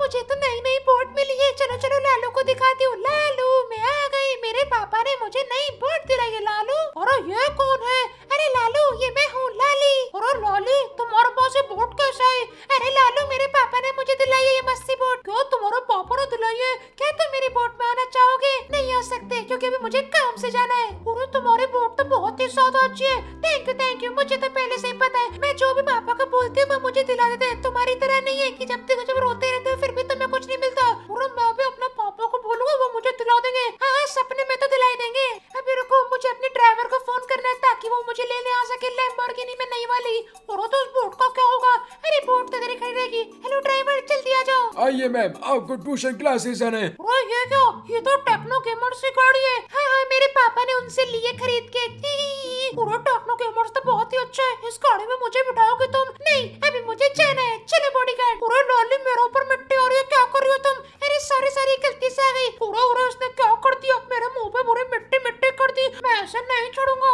मुझे तो नई नई बोट मिली है चलो चलो लालू को दिखाती हूँ लालू मैं आ गई मेरे पापा ने मुझे नई बोट दिलाई है लालू और ये कौन है अरे लालू ये मैं हूँ लाली और लाली तुम्हारे पास बोट कैसा है अरे लालू मेरे पापा ने मुझे दिलाई है ये मस्ती बोट क्यों तुम्हारे पापा ने दिलाई है क्या तुम मेरी बोट में आना चाहोगे नहीं आ सकते क्योंकि अभी मुझे काम से जाना है और तुम्हारी बोट तो बहुत ही ज्यादा अच्छी है थैंक यू थैंक यू मुझे तो पहले से ही पता है मैं जो भी पापा को बोलती हूँ वो मुझे दिला देते हैं तुम्हारी तरह नहीं है की जब तक कि लैम्बोर्गिनी में नहीं वाली और वो तो उस बोट का क्या होगा अरे बोट तो तेरी खड़ी रहेगी हेलो ड्राइवर जल्दी आ जाओ आइए मैम आपको ट्यूशन क्लासेस आने ये क्या ये तो टेक्नो गेमर्स की गाड़ी है हाँ हाँ मेरे पापा ने उनसे लिए खरीद के पूरा टेक्नो गेमर्स तो बहुत ही अच्छा है इस गाड़ी में मुझे बिठाओगे तुम नहीं अभी मुझे जाना है चलो बॉडीगार्ड पूरा लॉली मेरे ऊपर मिट्टी और ये क्या कर रही हो तुम अरे सारी सारी गलती से आ गई पूरा उसने क्या कर दिया मेरे मुंह पे पूरी मिट्टी मिट्टी कर दी मैं ऐसे नहीं छोड़ूंगा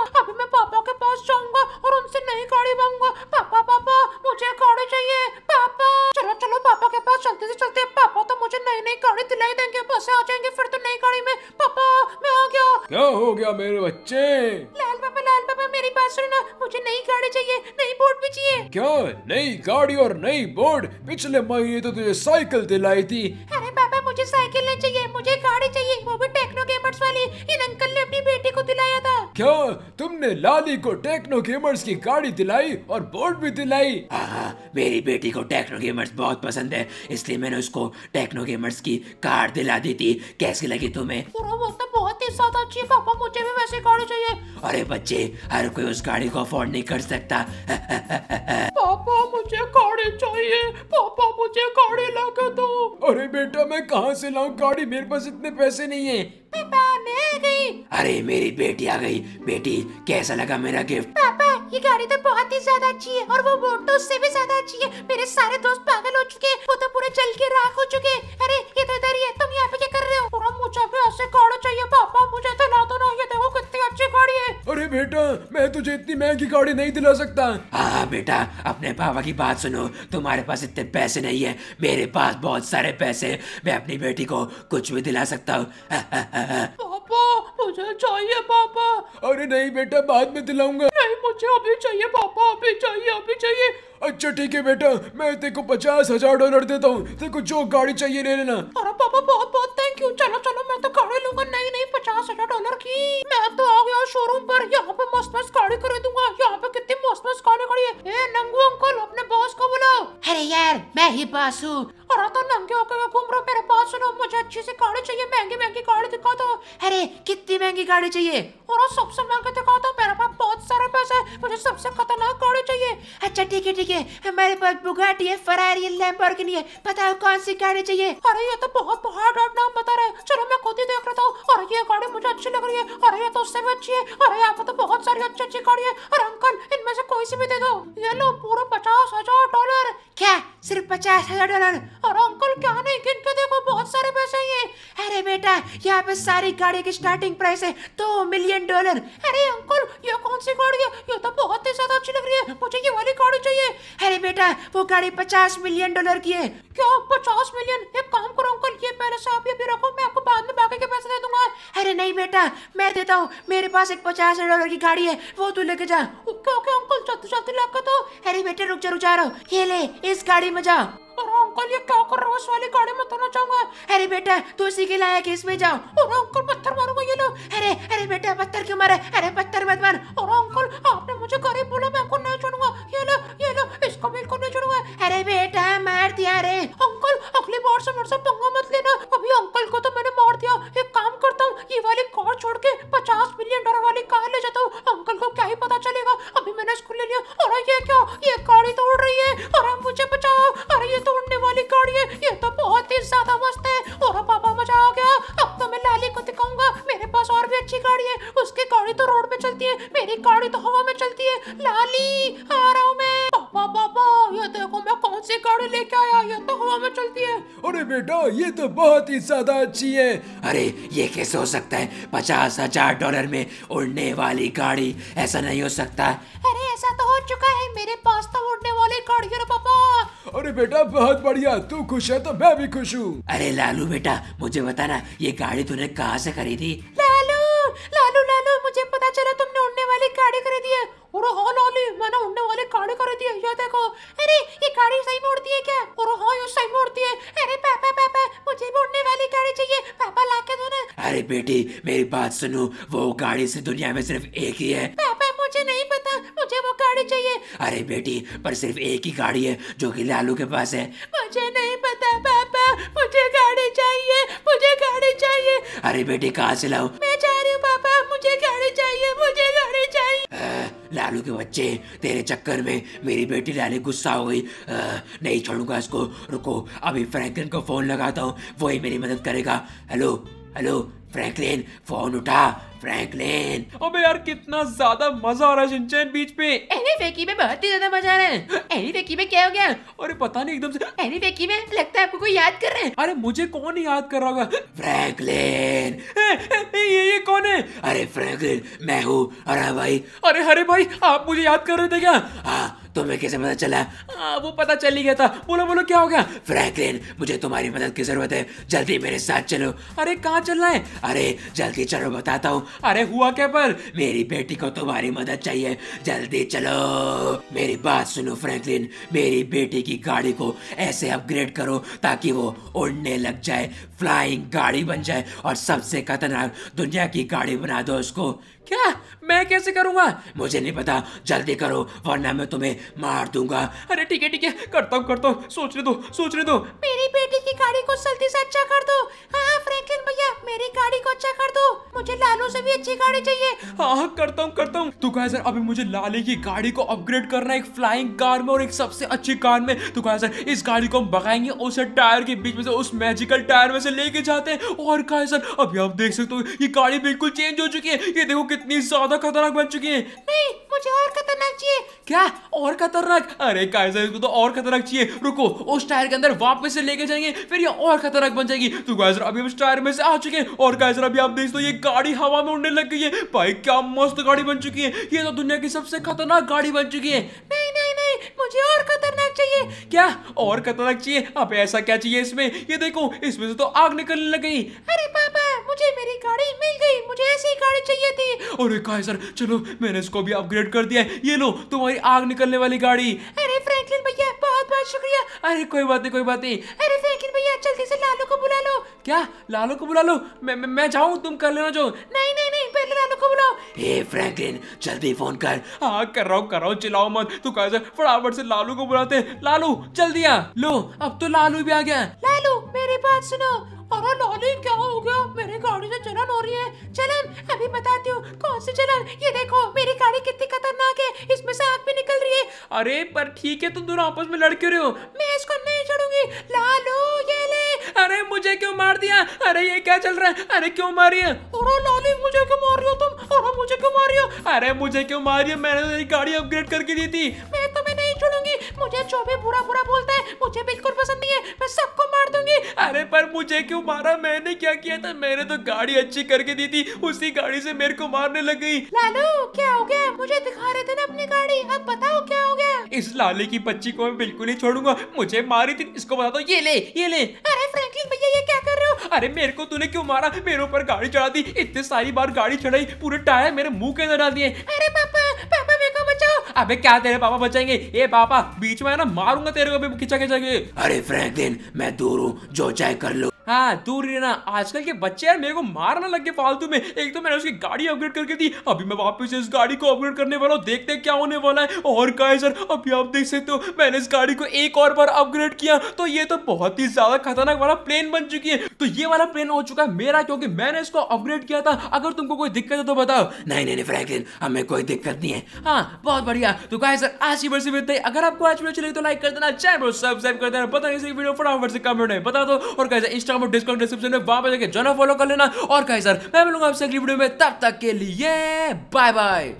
कौड़ी मांगूंगा पापा पापा मुझे कौड़ी चाहिए पापा चलो चलो पापा के पास चलते से चलते पापा तो मुझे नई नई कौड़ी दिलाई देंगे बस आ जाएंगे फिर तो नई कौड़ी में पापा मैं आ गया क्या हो गया मेरे बच्चे लाल पापा लाल पापा मेरी बात सुनना मुझे नई गाड़ी चाहिए नई बोर्ड भी चाहिए क्या नई गाड़ी और नई बोर्ड पिछले महीने तो तुझे साइकिल दिलाई थी अरे पापा मुझे साइकिल नहीं चाहिए मुझे गाड़ी चाहिए वो भी गेमर्स वाले इन अंकल ने अपनी बेटी को दिलाया था क्या तुमने लाली को टेक्नो गेमर्स की गाड़ी दिलाई और बोर्ड भी दिलाई हाँ, मेरी बेटी को टेक्नो गेमर्स बहुत पसंद है इसलिए मैंने उसको टेक्नो गेमर्स की कार दिला दी थी कैसी लगी तुम्हें तो बहुत ही ज्यादा अच्छी पापा मुझे भी वैसे गाड़ी चाहिए अरे बच्चे हर कोई उस गाड़ी को अफोर्ड नहीं कर सकता पापा मुझे गाड़ी चाहिए पापा मुझे गाड़ी ला दो अरे बेटा मैं कहाँ से लाऊं गाड़ी मेरे पास इतने पैसे नहीं है पापा मैं आ गई अरे मेरी बेटी आ गई बेटी कैसा लगा मेरा गिफ्ट ये गाड़ी तो बहुत ही ज्यादा अच्छी है और वो बोट तो उससे भी ज्यादा अच्छी है मेरे सारे दोस्त पागल हो चुके वो तो पूरे चल के राख हो चुके अरे ये तो इधर ही है तुम यहाँ पे क्या कर रहे हो पूरा मुझे भी ऐसे गाड़ी चाहिए पापा मुझे तो ला दो ना ये देखो कितनी अच्छी गाड़ी है अरे बेटा मैं तुझे इतनी महंगी गाड़ी नहीं दिला सकता हाँ, हाँ बेटा अपने पापा की बात सुनो तुम्हारे पास इतने पैसे नहीं है मेरे पास बहुत सारे पैसे मैं अपनी बेटी को कुछ भी दिला सकता हूँ हाँ, हाँ, पापा मुझे चाहिए पापा अरे नहीं बेटा बाद में दिलाऊंगा नहीं मुझे अभी चाहिए पापा अभी चाहिए अभी चाहिए अच्छा ठीक है बेटा मैं तेरे को पचास हजार डॉलर देता हूँ तेरे को जो गाड़ी चाहिए ले लेना अरे पापा बहुत बहुत थैंक यू चलो चलो मैं तो गाड़ी लूंगा नहीं नहीं पचास हजार डॉलर की मैं तो आ गया शोरूम पर यहाँ पे मस्त मस्त गाड़ी खरीदूंगा यहाँ पे कितनी मस्त मस्त गाड़ी खड़ी है नंगू अंकल अपने बॉस को बुलाओ अरे यार मैं ही बॉस हूँ और तो नंगे होकर घूम रहा मेरे पास सुनो मुझे अच्छी सी गाड़ी चाहिए महंगी महंगी गाड़ी दिखा दो अरे कितनी महंगी गाड़ी चाहिए और सबसे महंगा दिखा दो मेरे पास बहुत सारा पैसा है मुझे सबसे खतरनाक गाड़ी चाहिए अच्छा ठीक है ठीक है ठीक है हमारे पास बुगाटी है फरारी है लैम्बोर्गिनी है पता है कौन सी गाड़ी चाहिए अरे ये तो बहुत बहुत नाम बता रहे चलो मैं खुद ही देख रहा हूँ और ये गाड़ी मुझे अच्छी लग रही है अरे ये तो उससे भी अच्छी है अरे यहाँ पर तो बहुत सारी अच्छी अच्छी गाड़ी है और अंकल इनमें से कोई सी भी दे दो ये लो पूरा पचास हजार डॉलर क्या सिर्फ पचास हजार डॉलर और अंकल क्या नहीं गिन के देखो बहुत सारे पैसे ये अरे बेटा यहाँ पे सारी गाड़ी की स्टार्टिंग प्राइस है दो तो मिलियन डॉलर अरे अंकल ये कौन सी गाड़ी है ये तो बहुत ही ज्यादा अच्छी लग रही है मुझे ये वाली गाड़ी चाहिए अरे बेटा वो गाड़ी पचास मिलियन डॉलर की है क्या पचास मिलियन एक काम करो अंकल ये पहले से आप ये भी रखो मैं आपको बाद में बाकी के पैसे दे दूंगा अरे नहीं बेटा मैं देता हूँ मेरे पास एक पचास हजार डॉलर की गाड़ी है वो तू लेके जा ओके अंकल चलते चलते लाके तो अरे बेटा रुक जा रुक जा रहा हूँ ये ले इस गाड़ी गाड़ी में जा और अंकल ये क्या कर रहा है उस वाली गाड़ी में तो ना जाऊंगा अरे बेटा तू इसी के लायक है इसमें जाओ और अंकल पत्थर मारूंगा ये लो अरे अरे बेटा पत्थर क्यों मारे अरे पत्थर मत मार और अंकल आपने मुझे गरीब बोला मैं कौन नहीं छोड़ूंगा ये लो ये लो इसको बिल्कुल नहीं छोड़ूंगा अरे बेटा मार दिया अरे अंकल अगली बार से मेरे से पंगा मत लेना अभी अंकल को तो मैंने मार दिया एक काम करता हूँ ये वाली कार छोड़ के पचास मिलियन डॉलर वाली कार ले जाता हूँ ही पता चलेगा अभी मैंने इसको ले लिया अरे ये क्या ये गाड़ी तोड़ रही है अरे मुझे बचाओ अरे ये तोड़ने वाली गाड़ी है ये बेटा ये तो बहुत ही ज्यादा अच्छी है अरे ये कैसे हो सकता है पचास हजार डॉलर में उड़ने वाली गाड़ी ऐसा नहीं हो सकता अरे ऐसा तो हो चुका है मेरे पास तो उड़ने वाली गाड़ी है पापा अरे बेटा बहुत बढ़िया तू खुश है तो मैं भी खुश हूँ अरे लालू बेटा मुझे बताना ये गाड़ी तूने कहाँ से खरीदी लालू लालू लालू मुझे पता बेटी मेरी बात सुनो वो गाड़ी से दुनिया में सिर्फ एक ही है पापा मुझे नहीं पता मुझे वो गाड़ी चाहिए अरे बेटी पर सिर्फ एक ही गाड़ी है जो कि लालू के पास है मुझे नहीं पता पापा मुझे गाड़ी चाहिए मुझे गाड़ी चाहिए अरे बेटी कहाँ से लाओ मैं जा रही हूँ पापा मुझे गाड़ी चाहिए मुझे गाड़ी चाहिए लालू के बच्चे तेरे चक्कर में मेरी बेटी लाली गुस्सा हो गई नहीं छोड़ूंगा इसको रुको अभी फ्रैंकलिन को फोन लगाता हूँ वही मेरी मदद करेगा हेलो हेलो फ्रैंकलिन फोन उठा फ्रैंकलिन अबे यार कितना ज्यादा मजा आ रहा है शिनचैन बीच पे एनी फेकी में बहुत ही ज्यादा मजा आ रहा है एनी फेकी में क्या हो गया अरे पता नहीं एकदम से एनी फेकी में लगता है आपको कोई याद कर रहा है अरे मुझे कौन याद कर रहा होगा फ्रैंकलिन ये ये कौन है अरे फ्रैंकलिन मैं हूँ अरे भाई अरे हरे भाई आप मुझे याद कर रहे थे क्या हाँ तुम्हें कैसे पता चला आ, हाँ, वो पता चल ही गया था बोलो बोलो क्या हो गया फ्रैंकलिन मुझे तुम्हारी मदद की जरूरत है जल्दी मेरे साथ चलो अरे कहाँ चलना है अरे जल्दी चलो बताता हूँ अरे हुआ क्या पर मेरी बेटी को तुम्हारी मदद चाहिए जल्दी चलो मेरी बात सुनो फ्रैंकलिन मेरी बेटी की गाड़ी को ऐसे अपग्रेड करो ताकि वो उड़ने लग जाए फ्लाइंग गाड़ी बन जाए और सबसे खतरनाक दुनिया की गाड़ी बना दो उसको क्या मैं कैसे करूंगा मुझे नहीं पता जल्दी करो वरना मैं तुम्हें मार दूंगा अरे ठीक है ठीक है करता हूँ करता हूँ सोचने दो सोचने दो मेरी बेटी की गाड़ी को जल्दी से अच्छा कर दो हाँ भैया मेरी गाड़ी को अच्छा कर दो मुझे लालू से भी अच्छी गाड़ी चाहिए हाँ, हाँ करता हूँ करता हूँ तो सर अभी मुझे लाले की गाड़ी को अपग्रेड करना एक फ्लाइंग कार में और एक सबसे अच्छी कार में तो सर इस गाड़ी को हम बगाएंगे उसे टायर के बीच में से उस मैजिकल टायर में से लेके जाते हैं और सर अभी आप देख सकते हो ये गाड़ी बिल्कुल चेंज हो चुकी है ये देखो इतनी ज्यादा खतरनाक बन चुकी है नहीं मुझे और खतरनाक चाहिए क्या और खतरनाक अरे काइजर इसको तो और खतरनाक चाहिए रुको उस टायर के अंदर वापस से लेके जाएंगे फिर ये और खतरनाक बन जाएगी तो काइजर अभी उस टायर में से आ चुके हैं और काइजर अभी आप देख दो ये गाड़ी हवा में उड़ने लग गई है भाई क्या मस्त गाड़ी बन चुकी है ये तो दुनिया की सबसे खतरनाक गाड़ी बन चुकी है नहीं नहीं नहीं मुझे और खतरनाक चाहिए क्या और खतरनाक चाहिए अब ऐसा क्या चाहिए इसमें ये देखो इसमें से तो आग निकलने लग गई अरे मुझे मेरी गाड़ी मिल गई मुझे ऐसी गाड़ी चाहिए थी अरे कहा सर चलो मैंने इसको भी अपग्रेड कर दिया है ये लो तुम्हारी आग निकलने वाली गाड़ी अरे फ्रैंकलिन भैया बहुत बहुत शुक्रिया अरे कोई बात नहीं कोई बात नहीं अरे फ्रैंकलिन भैया जल्दी से लालू को बुला लो क्या लालू को बुला लो मैं मैं जाऊं तुम कर लेना जो नहीं नहीं नहीं पहले लालू को बुलाओ हे फ्रैंकलिन जल्दी फोन कर हाँ कर रहा हूँ कर रहा हूँ चिल्लाओ मत तू तो कहा फटाफट से लालू को बुलाते लालू जल्दी आ लो अब तो लालू भी आ गया लालू मेरी बात सुनो अरे नॉनी क्या हो गया मेरी गाड़ी से जलन हो रही है जलन अभी बताती हूँ कौन सी जलन ये देखो मेरी गाड़ी कितनी खतरनाक है इसमें से आग भी निकल रही है अरे पर ठीक है तुम दोनों आपस में लड़ क्यों रहे हो मैं इसको नहीं छोड़ूंगी लालू ये ले अरे मुझे क्यों मार दिया अरे ये क्या चल रहा है अरे क्यों मारी है अरे लाली मुझे क्यों मार रही हो तुम अरे मुझे क्यों मार रही हो अरे मुझे क्यों मार रही हो मैंने तो गाड़ी अपग्रेड करके दी थी मुझे जो भी बुरा बुरा बोलता है मुझे बिल्कुल पसंद नहीं है मैं सबको मार दूंगी अरे पर मुझे क्यों मारा मैंने क्या किया था मैंने तो गाड़ी अच्छी करके दी थी उसी गाड़ी से मेरे को मारने लग गई लालू क्या हो गया मुझे दिखा रहे थे ना अपनी गाड़ी अब बताओ क्या हो गया इस लाले की बच्ची को मैं बिल्कुल नहीं छोड़ूंगा मुझे मारी थी इसको बता दो ये ले ये ले अरे फ्रैंकलिन भैया ये क्या कर रहे हो अरे मेरे को तूने क्यों मारा मेरे ऊपर गाड़ी चढ़ा दी इतनी सारी बार गाड़ी चढ़ाई पूरे टायर मेरे मुंह के अंदर डाल दिए अरे पापा पापा बचाओ अबे क्या तेरे पापा बचाएंगे ये पापा बीच में ना मारूंगा तेरे को भी खिंचा खिंचा के अरे फ्रैंकलिन मैं दूर हूँ जो चाहे कर लो हाँ तू रीना आजकल के बच्चे यार मेरे को मारना लग गए फालतू में एक तो मैंने उसकी गाड़ी अपग्रेड करके दी अभी मैं वापस इस गाड़ी को अपग्रेड करने वाला हूँ देखते क्या होने वाला है और का है सर अभी आप देख सकते हो मैंने इस गाड़ी को एक और बार अपग्रेड किया तो ये तो बहुत ही ज्यादा खतरनाक वाला प्लेन बन चुकी है तो ये वाला प्लेन हो चुका है मेरा क्योंकि मैंने इसको अपग्रेड किया था अगर तुमको कोई दिक्कत है तो बताओ नहीं नहीं फ्रैंकलिन हमें कोई दिक्कत नहीं है हाँ बहुत बढ़िया तो कहा सर आज की बार मिलते अगर आपको आज वीडियो चले तो लाइक कर देना चैनल सब्सक्राइब कर देना पता नहीं वीडियो फटाफट से कमेंट है बता दो और कहा इंस्टा हम डिस्काउंट डिस्क्रिप्शन में वहां पर जाकर जो फॉलो कर लेना और कहीं सर मैं मिलूंगा आपसे अगली वीडियो में तब तक के लिए बाय बाय